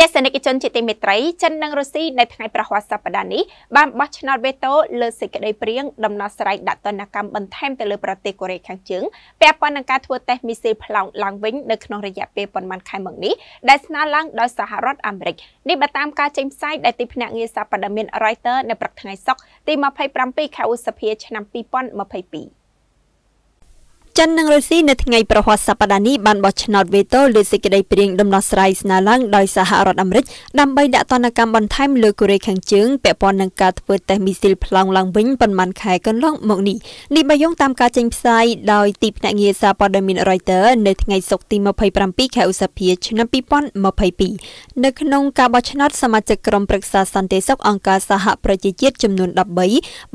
ទស្សនិកជនជាទីមេត្រីចិននិងរុស្ស៊ីនៅថ្ងៃប្រហ័សសប្តាហ៍នេះបានបោះឆ្នោតវេតូលើសេចក្តីព្រៀងដំណោះស្រាយដាក់ទណ្ឌកម្មបន្ថែមទៅលើប្រទេសកូរ៉េខាងជើងពាក់ព័ន្ធនឹងការធ្វើតេស្តមីស៊ីលប្លង់ឡើងវិញនៅក្នុងរយៈពេលប៉ុន្មានខែមកនេះដែលស្នើឡើងដោយសហរដ្ឋអាមេរិកនេះបើតាមការចេញផ្សាយដែលទីភ្នាក់ងារសារព័ត៌មាន Reuters នៅព្រឹកថ្ងៃសុក្រទី27ខែឧសភាឆ្នាំ2022ចិននិងរុស្ស៊ីនៅថ្ងៃប្រហ័សសប្តាហ៍នេះបានបោះឆ្នោតវេតូលើសេចក្តីព្រាងដំណោះស្រាយស្នើឡើងដោយសហរដ្ឋអាមេរិកដើម្បីដាក់ទណ្ឌកម្មបន្ថែមលើកូរ៉េខាងជើងពាក់ព័ន្ធនឹងការធ្វើតេស្តមីស៊ីលប្លង់ឡើងវិញប៉ុន្មានខែកន្លងមកនេះនេះបើយោងតាមការចេញផ្សាយដោយទីភ្នាក់ងារសារព័ត៌មាន Reuters នៅថ្ងៃសុក្រទី27ខែឧសភាឆ្នាំ2022នៅក្នុងការបោះឆ្នោតសមាជិកក្រុមប្រឹក្សាសន្តិសុខអង្គការសហប្រជាជាតិចំនួន13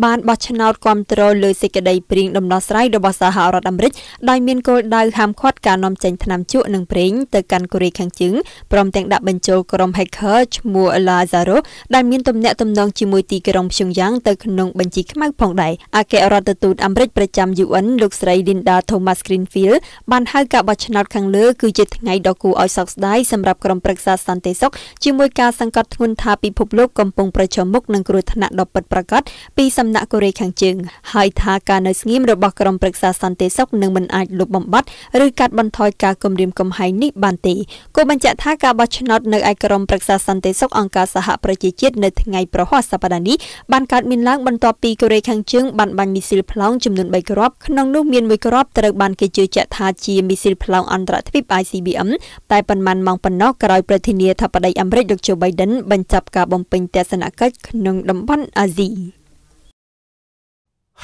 បានបោះឆ្នោតគ្រប់គ្រងលើសេចក្តីព្រាងដំណោះស្រាយរបស់សហរដ្ឋអាមេរិកដោយមានគោលដៅហាមឃាត់ការនាំចេញថ្នាំជក់និងប្រេងទៅកាន់កូរ៉េខាងជើងព្រមទាំងដាក់បញ្ចូលក្រុម hacker ឈ្មោះ Lazarus ដែលមានទំនាក់ទំនងជាមួយទីក្រុងព្យុងយ៉ាងទៅក្នុងបញ្ជីខ្មៅផងដែរអគ្គរដ្ឋទូតអាមេរិកប្រចាំ UN លោកស្រី Linda Thomas Greenfield បានហៅការបោះឆ្នោតខាងលើគឺជាថ្ងៃដ៏គួរឲ្យសោកស្ដាយសម្រាប់ក្រុមប្រឹក្សាសន្តិសុខជាមួយការសង្កត់ធ្ងន់ថាពិភពលោកកំពុងប្រឈមមុខនឹងគ្រោះថ្នាក់ដ៏ពិតប្រាកដពីសំណាក់កូរ៉េខាងជើងហើយថាការនៅស្ងៀមរបស់ក្រុមប្រឹក្សាសន្តិសុខនឹងមិនអាចលុបបំបាត់ឬកាត់បន្ថយការគំរាមកំហែងនេះបានទេគូបញ្ជាក់ថាការបោះឆ្នោតនៅឯក្រមប្រឹក្សាសន្តិសុខអង្គការសហប្រជាជាតិនៅថ្ងៃប្រហ័សសប្តាហ៍នេះបានកើតមានឡើងបន្ទាប់ពីកូរ៉េខាងជើងបានបាញ់មីស៊ីលប្លង់ចំនួន3គ្រាប់ក្នុងនោះមានមួយគ្រាប់ត្រូវបានគេជឿជាក់ថាជាមីស៊ីលប្លង់អន្តរជាតិ ICBM តែប៉ុន្មានម៉ោងប៉ុណ្ណោះក្រោយប្រធានាធិបតីអាមេរិកលោកជូបៃដិនបញ្ចប់ការបំពេញទស្សនកិច្ចក្នុងតំបន់អាស៊ី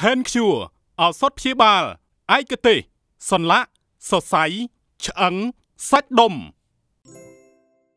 Hand Cure ឱសថព្យាបាលឯកទេសសន្លាក់សរសៃឆ្អឹងសាច់ដុំ